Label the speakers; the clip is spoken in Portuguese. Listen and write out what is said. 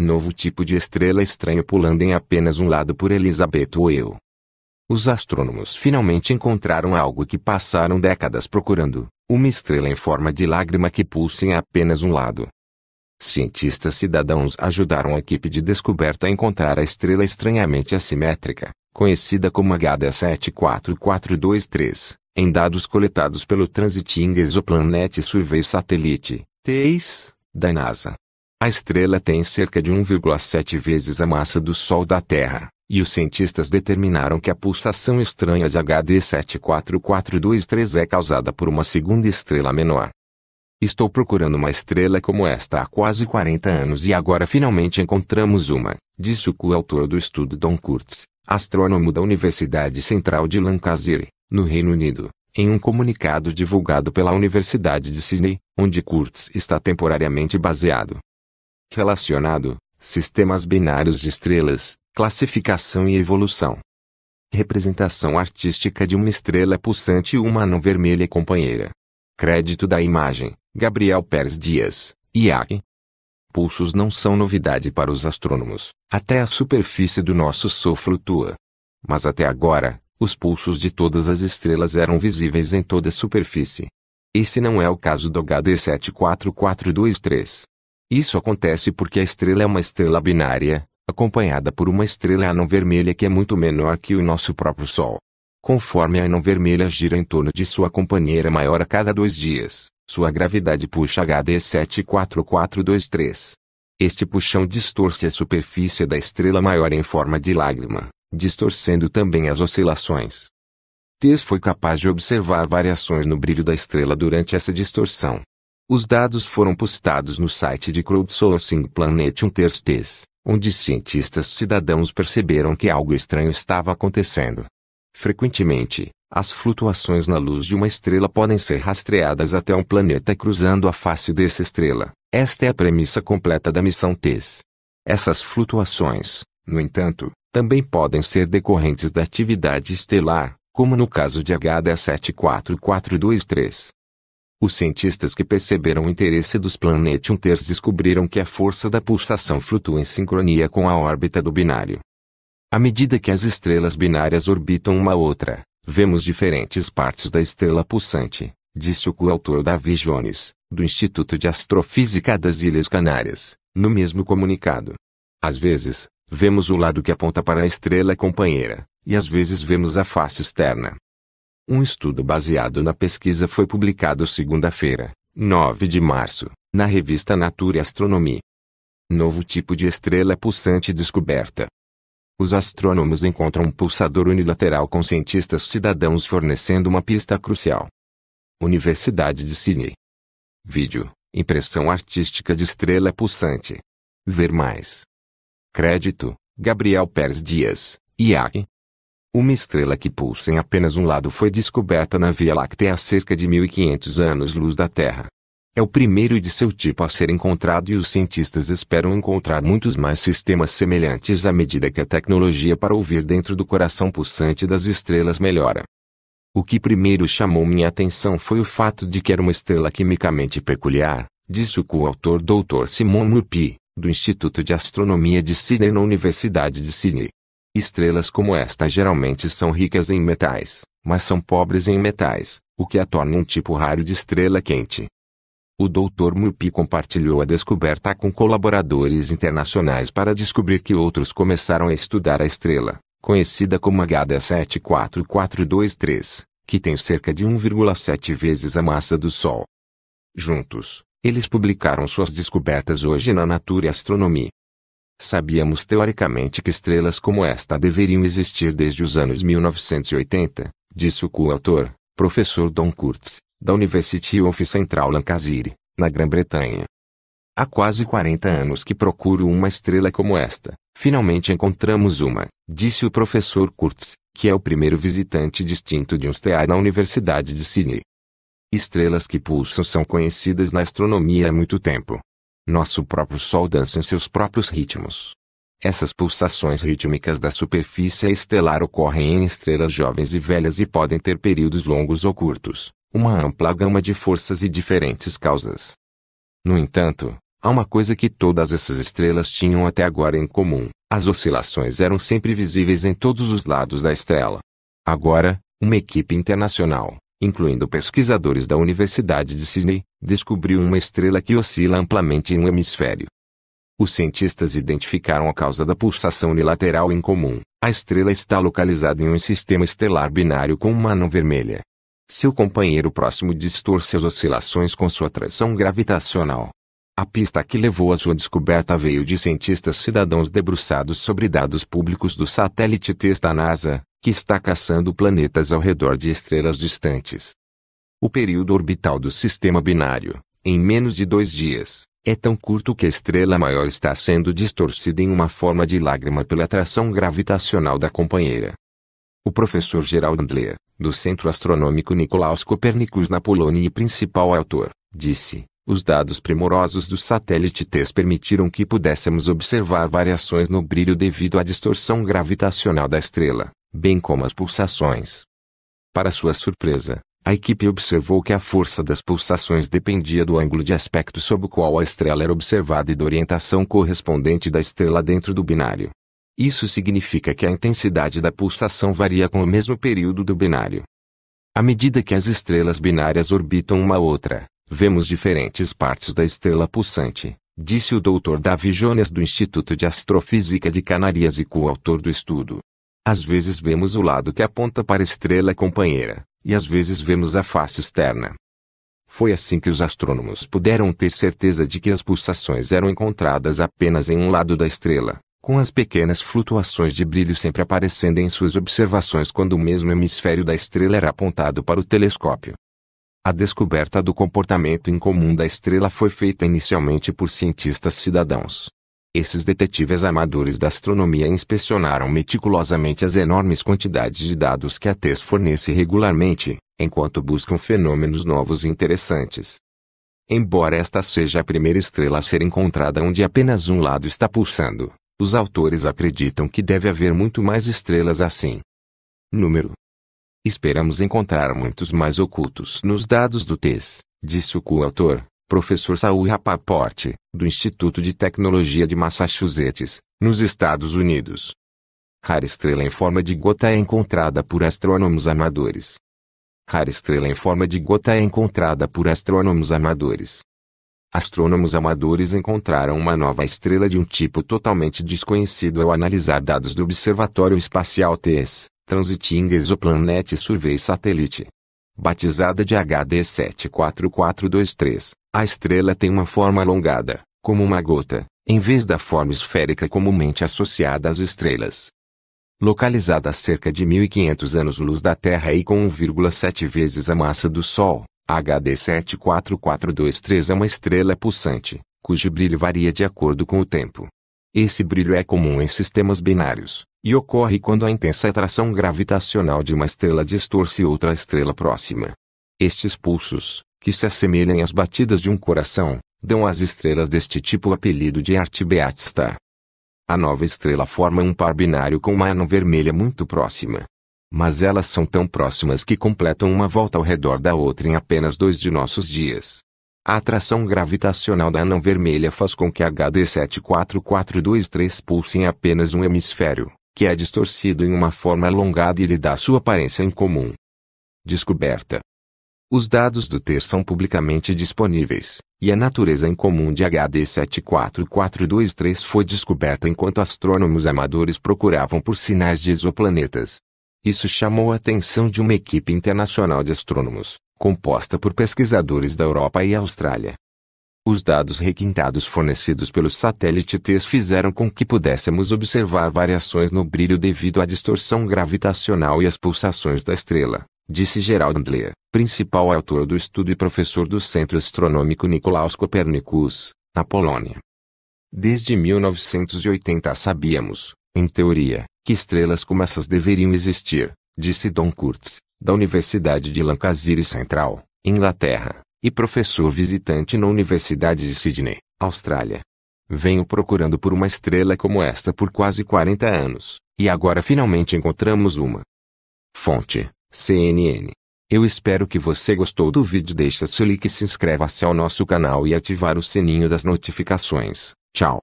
Speaker 1: Novo tipo de estrela estranha pulando em apenas um lado por Elizabeth ou eu. Os astrônomos finalmente encontraram algo que passaram décadas procurando, uma estrela em forma de lágrima que pulsa em apenas um lado. Cientistas cidadãos ajudaram a equipe de descoberta a encontrar a estrela estranhamente assimétrica, conhecida como HD74423, em dados coletados pelo Transiting Exoplanet Survey Satellite, TEIS, da NASA. A estrela tem cerca de 1,7 vezes a massa do Sol da Terra, e os cientistas determinaram que a pulsação estranha de HD 74423 é causada por uma segunda estrela menor. Estou procurando uma estrela como esta há quase 40 anos e agora finalmente encontramos uma, disse o coautor do estudo Don Kurtz, astrônomo da Universidade Central de Lancashire, no Reino Unido, em um comunicado divulgado pela Universidade de Sydney, onde Kurtz está temporariamente baseado. Relacionado: Sistemas binários de estrelas, classificação e evolução. Representação artística de uma estrela pulsante e uma não vermelha companheira. Crédito da imagem: Gabriel Pérez Dias, IAC. Pulsos não são novidade para os astrônomos. Até a superfície do nosso Sol flutua. Mas até agora, os pulsos de todas as estrelas eram visíveis em toda a superfície. Esse não é o caso do HD 74423. Isso acontece porque a estrela é uma estrela binária, acompanhada por uma estrela anão-vermelha que é muito menor que o nosso próprio Sol. Conforme a anão-vermelha gira em torno de sua companheira maior a cada dois dias, sua gravidade puxa HD 74423. Este puxão distorce a superfície da estrela maior em forma de lágrima, distorcendo também as oscilações. Tes foi capaz de observar variações no brilho da estrela durante essa distorção, os dados foram postados no site de crowdsourcing Planet um Terstes, onde cientistas cidadãos perceberam que algo estranho estava acontecendo. Frequentemente, as flutuações na luz de uma estrela podem ser rastreadas até um planeta cruzando a face dessa estrela. Esta é a premissa completa da missão TES. Essas flutuações, no entanto, também podem ser decorrentes da atividade estelar, como no caso de HD74423. Os cientistas que perceberam o interesse dos planetes ters descobriram que a força da pulsação flutua em sincronia com a órbita do binário. À medida que as estrelas binárias orbitam uma outra, vemos diferentes partes da estrela pulsante, disse o coautor Davi Jones, do Instituto de Astrofísica das Ilhas Canárias, no mesmo comunicado. Às vezes, vemos o lado que aponta para a estrela companheira, e às vezes vemos a face externa. Um estudo baseado na pesquisa foi publicado segunda-feira, 9 de março, na revista Nature Astronomy. Novo tipo de estrela é pulsante descoberta. Os astrônomos encontram um pulsador unilateral com cientistas cidadãos fornecendo uma pista crucial. Universidade de Sydney. Vídeo: Impressão artística de estrela pulsante. Ver mais. Crédito: Gabriel Pérez Dias, IAC. Uma estrela que pulsa em apenas um lado foi descoberta na Via Láctea há cerca de 1500 anos-luz da Terra. É o primeiro de seu tipo a ser encontrado e os cientistas esperam encontrar muitos mais sistemas semelhantes à medida que a tecnologia para ouvir dentro do coração pulsante das estrelas melhora. O que primeiro chamou minha atenção foi o fato de que era uma estrela quimicamente peculiar, disse o coautor Dr. Simon Rupi, do Instituto de Astronomia de Sydney na Universidade de Sydney. Estrelas como esta geralmente são ricas em metais, mas são pobres em metais, o que a torna um tipo raro de estrela quente. O Dr. Mupi compartilhou a descoberta com colaboradores internacionais para descobrir que outros começaram a estudar a estrela, conhecida como HD74423, que tem cerca de 1,7 vezes a massa do Sol. Juntos, eles publicaram suas descobertas hoje na Nature Astronomy, Sabíamos teoricamente que estrelas como esta deveriam existir desde os anos 1980, disse o coautor, professor Don Kurtz, da University of Central Lancashire, na Grã-Bretanha. Há quase 40 anos que procuro uma estrela como esta. Finalmente encontramos uma, disse o professor Kurtz, que é o primeiro visitante distinto de um STEAR na Universidade de Sydney. Estrelas que pulsam são conhecidas na astronomia há muito tempo, nosso próprio Sol dança em seus próprios ritmos. Essas pulsações rítmicas da superfície estelar ocorrem em estrelas jovens e velhas e podem ter períodos longos ou curtos, uma ampla gama de forças e diferentes causas. No entanto, há uma coisa que todas essas estrelas tinham até agora em comum: as oscilações eram sempre visíveis em todos os lados da estrela. Agora, uma equipe internacional, incluindo pesquisadores da Universidade de Sydney, descobriu uma estrela que oscila amplamente em um hemisfério. Os cientistas identificaram a causa da pulsação unilateral incomum. A estrela está localizada em um sistema estelar binário com uma anã vermelha. Seu companheiro próximo distorce as oscilações com sua atração gravitacional. A pista que levou à sua descoberta veio de cientistas cidadãos debruçados sobre dados públicos do satélite TESS da NASA, que está caçando planetas ao redor de estrelas distantes. O período orbital do sistema binário, em menos de dois dias, é tão curto que a estrela maior está sendo distorcida em uma forma de lágrima pela atração gravitacional da companheira. O professor Gerald Andler, do Centro Astronômico Nicolaus Copernicus na Polônia e principal autor, disse: Os dados primorosos do satélite TES permitiram que pudéssemos observar variações no brilho devido à distorção gravitacional da estrela bem como as pulsações. Para sua surpresa, a equipe observou que a força das pulsações dependia do ângulo de aspecto sob o qual a estrela era observada e da orientação correspondente da estrela dentro do binário. Isso significa que a intensidade da pulsação varia com o mesmo período do binário. À medida que as estrelas binárias orbitam uma outra, vemos diferentes partes da estrela pulsante, disse o Dr. Davi Jones do Instituto de Astrofísica de Canarias e coautor do estudo. Às vezes vemos o lado que aponta para a estrela companheira, e às vezes vemos a face externa. Foi assim que os astrônomos puderam ter certeza de que as pulsações eram encontradas apenas em um lado da estrela, com as pequenas flutuações de brilho sempre aparecendo em suas observações quando o mesmo hemisfério da estrela era apontado para o telescópio. A descoberta do comportamento incomum da estrela foi feita inicialmente por cientistas cidadãos, esses detetives amadores da astronomia inspecionaram meticulosamente as enormes quantidades de dados que a TES fornece regularmente, enquanto buscam fenômenos novos e interessantes. Embora esta seja a primeira estrela a ser encontrada onde apenas um lado está pulsando, os autores acreditam que deve haver muito mais estrelas assim. Número. Esperamos encontrar muitos mais ocultos nos dados do TES, disse o coautor, professor Saul Rapaport do Instituto de Tecnologia de Massachusetts, nos Estados Unidos. Rara estrela em forma de gota é encontrada por astrônomos amadores. Rara estrela em forma de gota é encontrada por astrônomos amadores. Astrônomos amadores encontraram uma nova estrela de um tipo totalmente desconhecido ao analisar dados do Observatório Espacial TES, Transiting Exoplanet Survey Satellite. Batizada de HD74423, a estrela tem uma forma alongada, como uma gota, em vez da forma esférica comumente associada às estrelas. Localizada a cerca de 1500 anos-luz da Terra e com 1,7 vezes a massa do Sol, HD 74423 é uma estrela pulsante, cujo brilho varia de acordo com o tempo. Esse brilho é comum em sistemas binários, e ocorre quando a intensa atração gravitacional de uma estrela distorce outra estrela próxima. Estes pulsos, que se assemelhem às batidas de um coração, dão às estrelas deste tipo o apelido de arte beatista. A nova estrela forma um par binário com uma anã vermelha muito próxima. Mas elas são tão próximas que completam uma volta ao redor da outra em apenas dois de nossos dias. A atração gravitacional da anã vermelha faz com que HD74423 pulse em apenas um hemisfério, que é distorcido em uma forma alongada e lhe dá sua aparência incomum. Descoberta os dados do TER são publicamente disponíveis, e a natureza incomum de HD 74423 foi descoberta enquanto astrônomos amadores procuravam por sinais de exoplanetas. Isso chamou a atenção de uma equipe internacional de astrônomos, composta por pesquisadores da Europa e Austrália. Os dados requintados fornecidos pelo satélite TES fizeram com que pudéssemos observar variações no brilho devido à distorção gravitacional e às pulsações da estrela disse Gerald Andler, principal autor do estudo e professor do Centro Astronômico Nicolaus Copernicus, na Polônia. Desde 1980 sabíamos, em teoria, que estrelas como essas deveriam existir, disse Don Kurtz, da Universidade de Lancashire Central, Inglaterra, e professor visitante na Universidade de Sydney, Austrália. Venho procurando por uma estrela como esta por quase 40 anos, e agora finalmente encontramos uma. Fonte: CNN. Eu espero que você gostou do vídeo. Deixa seu like, se inscreva-se ao nosso canal e ativar o sininho das notificações. Tchau.